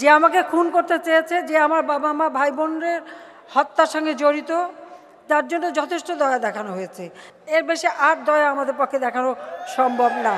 যে আমাকে খুন করতে চেয়েছে যে আমার বাবা মা ভাই বোনের হত্যার সঙ্গে জড়িত তার জন্য যথেষ্ট দয়া দেখানো হয়েছে এর বেশি আর দয়া আমাদের পক্ষে দেখানো সম্ভব না